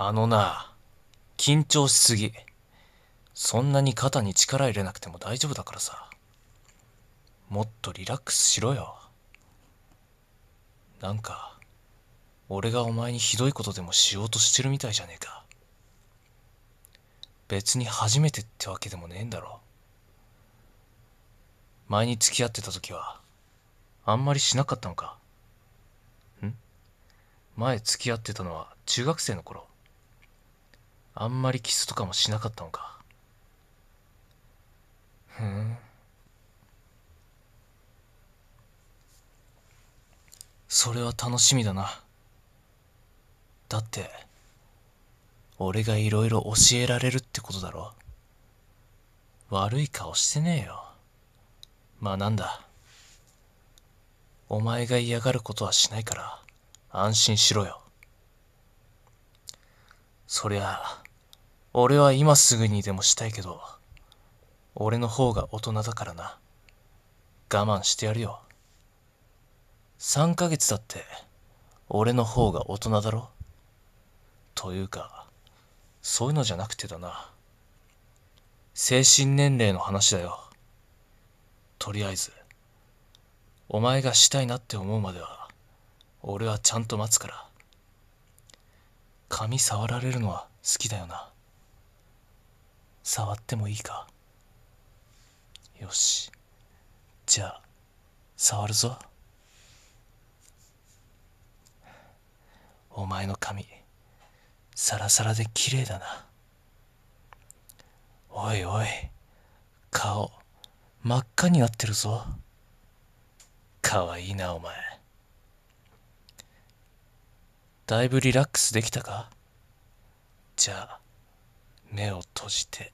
あのな、緊張しすぎ。そんなに肩に力入れなくても大丈夫だからさ。もっとリラックスしろよ。なんか、俺がお前にひどいことでもしようとしてるみたいじゃねえか。別に初めてってわけでもねえんだろ。前に付き合ってた時は、あんまりしなかったのか。ん前付き合ってたのは中学生の頃。あんまりキスとかもしなかったのかふんそれは楽しみだなだって俺がいろいろ教えられるってことだろ悪い顔してねえよまあなんだお前が嫌がることはしないから安心しろよそりゃあ俺は今すぐにでもしたいけど、俺の方が大人だからな。我慢してやるよ。3ヶ月だって、俺の方が大人だろというか、そういうのじゃなくてだな。精神年齢の話だよ。とりあえず、お前がしたいなって思うまでは、俺はちゃんと待つから。髪触られるのは好きだよな。触ってもいいかよしじゃあ触るぞお前の髪サラサラで綺麗だなおいおい顔真っ赤になってるぞかわいいなお前だいぶリラックスできたかじゃあ目を閉じて。